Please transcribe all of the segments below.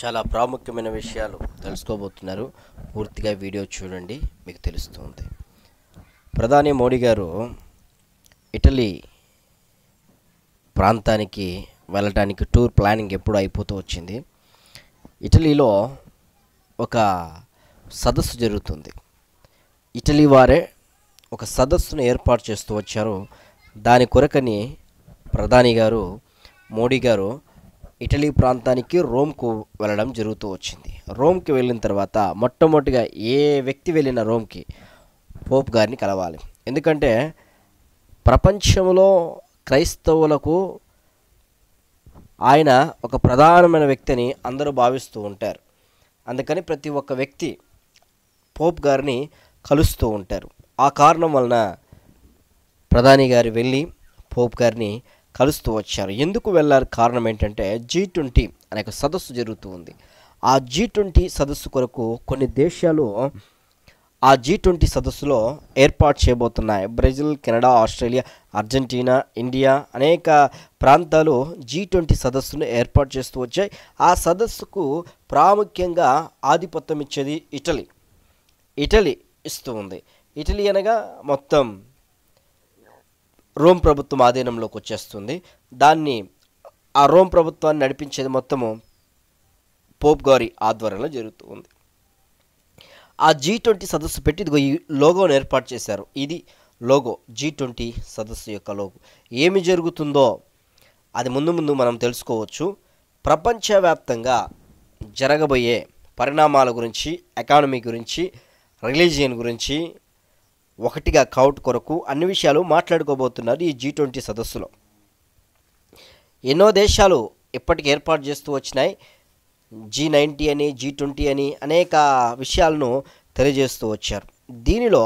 చాలా ప్రాముఖ్యమైన విషయాలు తెలుసుకోబోతున్నారు పూర్తిగా వీడియో చూడండి మీకు తెలుస్తుంది ప్రధాని మోడీ గారు ఇటలీ ప్రాంతానికి వెళ్ళటానికి టూర్ ప్లానింగ్ ఎప్పుడు అయిపోతూ వచ్చింది ఇటలీలో ఒక సదస్సు జరుగుతుంది ఇటలీ వారే ఒక సదస్సును ఏర్పాటు చేస్తూ వచ్చారు దాని కొరకని ప్రధాని గారు మోడీ గారు ఇటలీ ప్రాంతానికి రోమ్కు వెళ్ళడం జరుగుతూ వచ్చింది రోమ్కి వెళ్ళిన తర్వాత మొట్టమొదటిగా ఏ వ్యక్తి వెళ్ళిన రోమ్కి పోప్ గారిని కలవాలి ఎందుకంటే ప్రపంచంలో క్రైస్తవులకు ఆయన ఒక ప్రధానమైన వ్యక్తిని అందరూ భావిస్తూ ఉంటారు అందుకని ప్రతి ఒక్క వ్యక్తి పోప్ గారిని కలుస్తూ ఉంటారు ఆ కారణం వలన ప్రధాని గారు వెళ్ళి పోప్ గారిని కలుస్తూ వచ్చారు ఎందుకు వెళ్ళారు కారణం ఏంటంటే జీ ట్వంటీ అనే ఒక సదస్సు జరుగుతూ ఉంది ఆ జీ ట్వంటీ సదస్సు కొరకు కొన్ని దేశాలు ఆ జీ ట్వంటీ సదస్సులో ఏర్పాటు చేయబోతున్నాయి Brazil Canada Australia Argentina India అనేక ప్రాంతాలు జీ ట్వంటీ సదస్సును ఏర్పాటు చేస్తూ వచ్చాయి ఆ సదస్సుకు ప్రాముఖ్యంగా ఆధిపత్యం ఇచ్చేది ఇటలీ ఇటలీ ఇస్తూ ఉంది ఇటలీ అనగా మొత్తం రోమ్ ప్రభుత్వం ఆధీనంలోకి వచ్చేస్తుంది దాన్ని ఆ రోమ్ ప్రభుత్వాన్ని నడిపించేది మొత్తము పోప్ గారి ఆధ్వర్యంలో జరుగుతూ ఉంది ఆ జీ ట్వంటీ సదస్సు పెట్టి ఇదిగో ఈ లోగోను ఏర్పాటు చేశారు ఇది లోగో జీ ట్వంటీ సదస్సు యొక్క లోగో ఏమి జరుగుతుందో అది ముందు ముందు మనం తెలుసుకోవచ్చు ప్రపంచవ్యాప్తంగా జరగబోయే పరిణామాల గురించి ఎకానమీ గురించి రిలీజియన్ గురించి ఒకటిగా కౌట్ కొరకు అన్ని విషయాలు మాట్లాడుకోబోతున్నారు ఈ జీ ట్వంటీ సదస్సులో ఎన్నో దేశాలు ఇప్పటికి ఏర్పాటు చేస్తూ వచ్చినాయి జీ నైంటీ అని జీ ట్వంటీ అని అనేక విషయాలను తెలియజేస్తూ వచ్చారు దీనిలో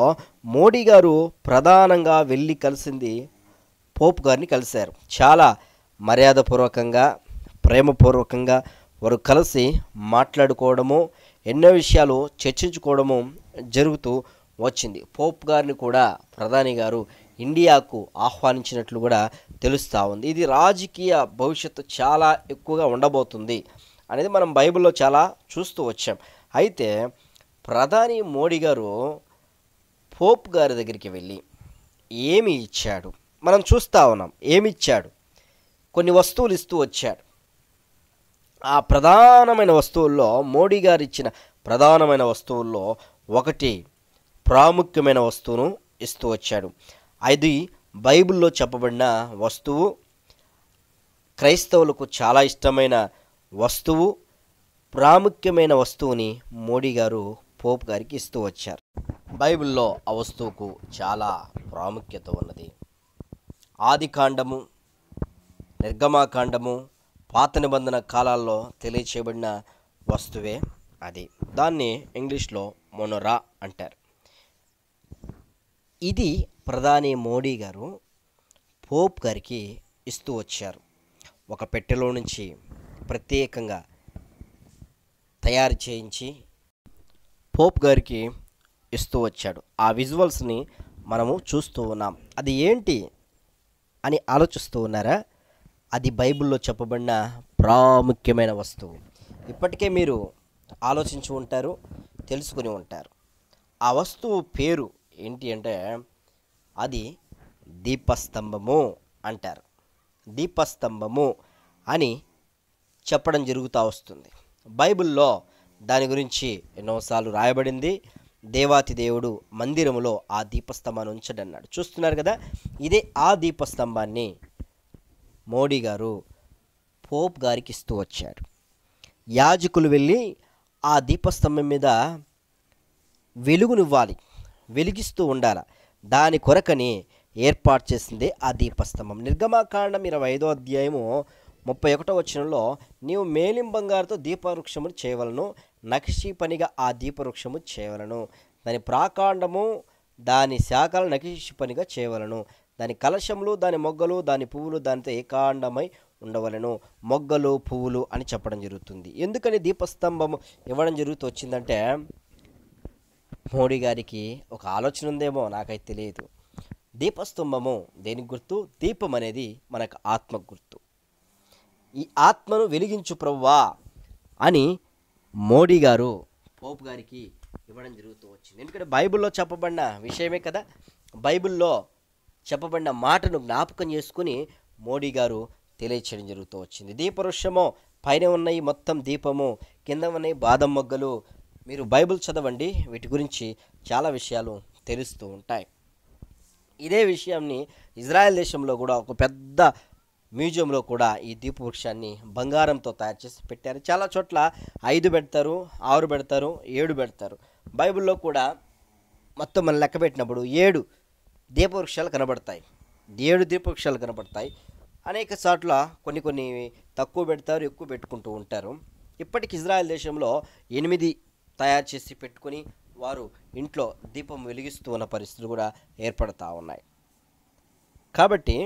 మోడీ గారు ప్రధానంగా వెళ్ళి కలిసింది పోప్ గారిని కలిశారు చాలా మర్యాదపూర్వకంగా ప్రేమపూర్వకంగా వారు కలిసి మాట్లాడుకోవడము ఎన్నో విషయాలు చర్చించుకోవడము జరుగుతూ వచ్చింది పోప్ గారిని కూడా ప్రధాని గారు ఇండియాకు ఆహ్వానించినట్లు కూడా తెలుస్తూ ఉంది ఇది రాజకీయ భవిష్యత్తు చాలా ఎక్కువగా ఉండబోతుంది అనేది మనం బైబిల్లో చాలా చూస్తూ వచ్చాం అయితే ప్రధాని మోడీ గారు పోప్ గారి దగ్గరికి వెళ్ళి ఏమి ఇచ్చాడు మనం చూస్తూ ఉన్నాం ఏమి ఇచ్చాడు కొన్ని వస్తువులు ఇస్తూ వచ్చాడు ఆ ప్రధానమైన వస్తువుల్లో మోడీ గారు ఇచ్చిన ప్రధానమైన వస్తువుల్లో ఒకటి ప్రాముఖ్యమైన వస్తువును ఇస్తూ వచ్చాడు అది బైబిల్లో చెప్పబడిన వస్తువు క్రైస్తవులకు చాలా ఇష్టమైన వస్తువు ప్రాముఖ్యమైన వస్తువుని మోడీ గారు పోప్ గారికి ఇస్తూ వచ్చారు బైబిల్లో ఆ వస్తువుకు చాలా ప్రాముఖ్యత ఉన్నది ఆది కాండము నిర్గమాకాండము పాత నిబంధన కాలాల్లో తెలియచేయబడిన వస్తువే అది దాన్ని ఇంగ్లీష్లో మొనరా అంటారు ఇది ప్రధాని మోడీ గారు పోప్ గారికి ఇస్తూ వచ్చారు ఒక పెట్టెలో నుంచి ప్రత్యేకంగా తయారు చేయించి పోప్ గారికి ఇస్తూ వచ్చాడు ఆ విజువల్స్ని మనము చూస్తూ ఉన్నాం అది ఏంటి అని ఆలోచిస్తూ ఉన్నారా అది బైబిల్లో చెప్పబడిన ప్రాముఖ్యమైన వస్తువు ఇప్పటికే మీరు ఆలోచించి ఉంటారు తెలుసుకుని ఉంటారు ఆ వస్తువు పేరు ఏంటి అంటే అది దీపస్తంభము అంటారు దీపస్తంభము అని చెప్పడం జరుగుతూ వస్తుంది బైబిల్లో దాని గురించి ఎన్నోసార్లు రాయబడింది దేవాతి దేవుడు మందిరములో ఆ దీపస్తంభాన్ని ఉంచడం అన్నాడు చూస్తున్నారు కదా ఇదే ఆ దీపస్తంభాన్ని మోడీ గారు పోప్ గారికి ఇస్తూ వచ్చారు యాజకులు వెళ్ళి ఆ దీపస్తంభం మీద వెలుగునివ్వాలి వెలిగిస్తూ ఉండాల దాని కొరకని ఏర్పాటు చేసింది ఆ దీపస్తంభం నిర్గమాకాండం ఇరవై ఐదో అధ్యాయము ముప్పై ఒకటో వచ్చినలో నీవు మేలిం బంగారుతో దీపవృక్షము చేయవలను నక్షి పనిగా ఆ దీపవృక్షము చేయవలను దాని ప్రాకాండము దాని శాఖలు నక్షి పనిగా చేయవలను దాని కలశములు దాని మొగ్గలు దాని పువ్వులు దానితో ఏకాండమై ఉండవలను మొగ్గలు పువ్వులు అని చెప్పడం జరుగుతుంది ఎందుకని దీపస్తంభము ఇవ్వడం జరుగుతూ వచ్చిందంటే మోడీ గారికి ఒక ఆలోచన ఉందేమో నాకైతే తెలియదు దీపస్తంభము దేనికి గుర్తు దీపం అనేది మనకు ఆత్మ గుర్తు ఈ ఆత్మను వెలిగించు ప్రవ్వా అని మోడీ గారు పోప్ గారికి ఇవ్వడం జరుగుతూ వచ్చింది ఎందుకంటే బైబిల్లో చెప్పబడిన విషయమే కదా బైబిల్లో చెప్పబడిన మాటను జ్ఞాపకం చేసుకుని మోడీ గారు తెలియచేయడం జరుగుతూ వచ్చింది దీపవృక్షము పైన ఉన్నాయి మొత్తం దీపము కింద ఉన్నాయి బాదం మొగ్గలు మీరు బైబిల్ చదవండి వీటి గురించి చాలా విషయాలు తెలుస్తూ ఉంటాయి ఇదే విషయాన్ని ఇజ్రాయెల్ దేశంలో కూడా ఒక పెద్ద మ్యూజియంలో కూడా ఈ దీపవృక్షాన్ని బంగారంతో తయారు చేసి పెట్టారు చాలా చోట్ల ఐదు పెడతారు ఆరు పెడతారు ఏడు పెడతారు బైబిల్లో కూడా మొత్తం మనం లెక్క పెట్టినప్పుడు ఏడు దీపవృక్షాలు కనబడతాయి ఏడు దీపవృక్షాలు కనబడతాయి అనేక చోట్ల కొన్ని కొన్ని తక్కువ పెడతారు ఎక్కువ పెట్టుకుంటూ ఉంటారు ఇప్పటికి ఇజ్రాయెల్ దేశంలో ఎనిమిది తయారు చేసి పెట్టుకుని వారు ఇంట్లో దీపం వెలిగిస్తూ ఉన్న పరిస్థితులు కూడా ఏర్పడతా ఉన్నాయి కాబట్టి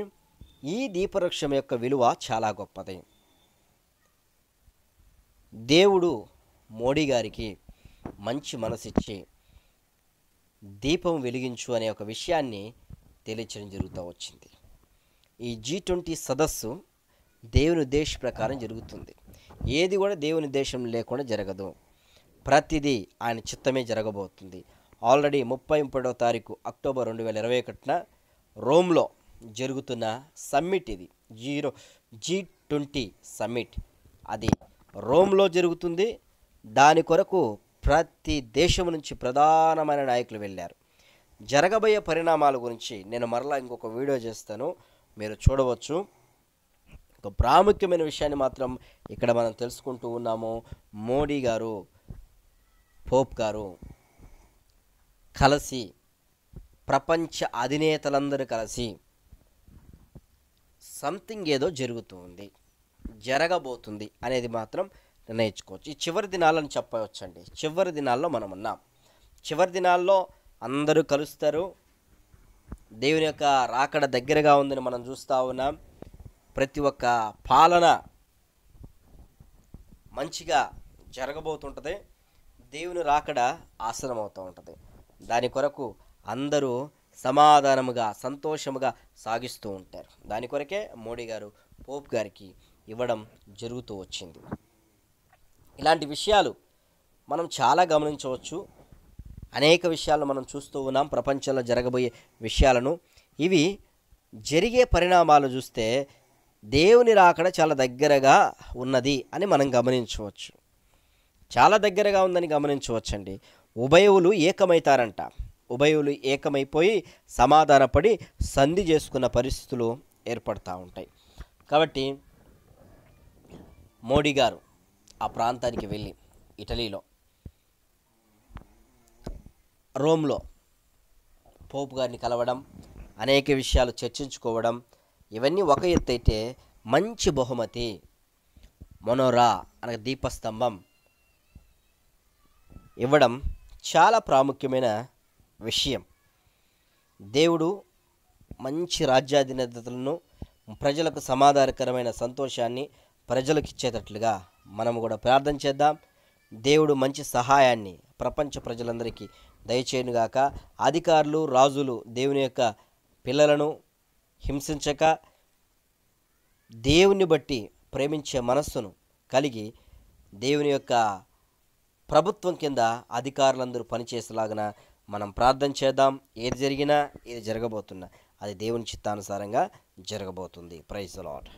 ఈ దీపవృక్షం యొక్క విలువ చాలా గొప్పది దేవుడు మోడీ గారికి మంచి మనసిచ్చి దీపం వెలిగించు అనే ఒక విషయాన్ని తెలియచడం జరుగుతూ వచ్చింది ఈ జీ ట్వంటీ సదస్సు దేవుని ఉద్దేశ ప్రకారం జరుగుతుంది ఏది కూడా దేవుని ఉద్దేశం లేకుండా జరగదు ప్రతిదీ ఆయన చిత్తమే జరగబోతుంది ఆల్రెడీ ముప్పై ముప్పైవ తారీఖు అక్టోబర్ రెండు వేల ఇరవై ఒకటిన రోమ్లో జరుగుతున్న సమ్మిట్ ఇది జీరో జీ ట్వంటీ సమ్మిట్ అది రోమ్లో జరుగుతుంది దాని కొరకు ప్రతి దేశం నుంచి ప్రధానమైన నాయకులు వెళ్ళారు జరగబోయే పరిణామాల గురించి నేను మరలా ఇంకొక వీడియో చేస్తాను మీరు చూడవచ్చు ఒక ప్రాముఖ్యమైన విషయాన్ని మాత్రం ఇక్కడ మనం తెలుసుకుంటూ ఉన్నాము మోడీ గారు పోప్ గారు కలిసి ప్రపంచ అధినేతలందరూ కలిసి సంథింగ్ ఏదో జరుగుతుంది జరగబోతుంది అనేది మాత్రం నిర్ణయించుకోవచ్చు ఈ చివరి దినాలను చెప్పవచ్చండి చివరి దినాల్లో మనం ఉన్నాం చివరి దినాల్లో అందరూ కలుస్తారు దేవుని యొక్క రాకడ దగ్గరగా ఉందని మనం చూస్తూ ఉన్నాం ప్రతి ఒక్క పాలన మంచిగా జరగబోతుంటుంది దేవుని రాకడ ఆసనమవుతూ ఉంటుంది దాని కొరకు అందరూ సమాధానముగా సంతోషముగా సాగిస్తూ ఉంటారు దాని కొరకే మోడీ గారు పోప్ గారికి ఇవ్వడం జరుగుతూ వచ్చింది ఇలాంటి విషయాలు మనం చాలా గమనించవచ్చు అనేక విషయాలు మనం చూస్తూ ఉన్నాం ప్రపంచంలో జరగబోయే విషయాలను ఇవి జరిగే పరిణామాలు చూస్తే దేవుని రాకడ చాలా దగ్గరగా ఉన్నది అని మనం గమనించవచ్చు చాలా దగ్గరగా ఉందని గమనించవచ్చండి ఉభయవులు ఏకమవుతారంట ఉభయవులు ఏకమైపోయి సమాధానపడి సంధి చేసుకున్న పరిస్థితులు ఏర్పడతా ఉంటాయి కాబట్టి మోడీ గారు ఆ ప్రాంతానికి వెళ్ళి ఇటలీలో రోమ్లో పోపు గారిని కలవడం అనేక విషయాలు చర్చించుకోవడం ఇవన్నీ ఒక ఎత్తు అయితే మంచి బహుమతి మనోరా అనగా దీపస్తంభం ఇవ్వడం చాలా ప్రాముఖ్యమైన విషయం దేవుడు మంచి రాజ్యాధినేతలను ప్రజలకు సమాధానకరమైన సంతోషాన్ని ప్రజలకు ఇచ్చేటట్లుగా మనము కూడా ప్రార్థన చేద్దాం దేవుడు మంచి సహాయాన్ని ప్రపంచ ప్రజలందరికీ దయచేయనుగాక అధికారులు రాజులు దేవుని యొక్క పిల్లలను హింసించక దేవుని బట్టి ప్రేమించే మనస్సును కలిగి దేవుని యొక్క ప్రభుత్వం కింద అధికారులందరూ పనిచేసేలాగన మనం ప్రార్థన చేద్దాం ఏది జరిగినా ఏది జరగబోతున్నా అది దేవుని చిత్తానుసారంగా జరగబోతుంది ప్రైజ్ లాట్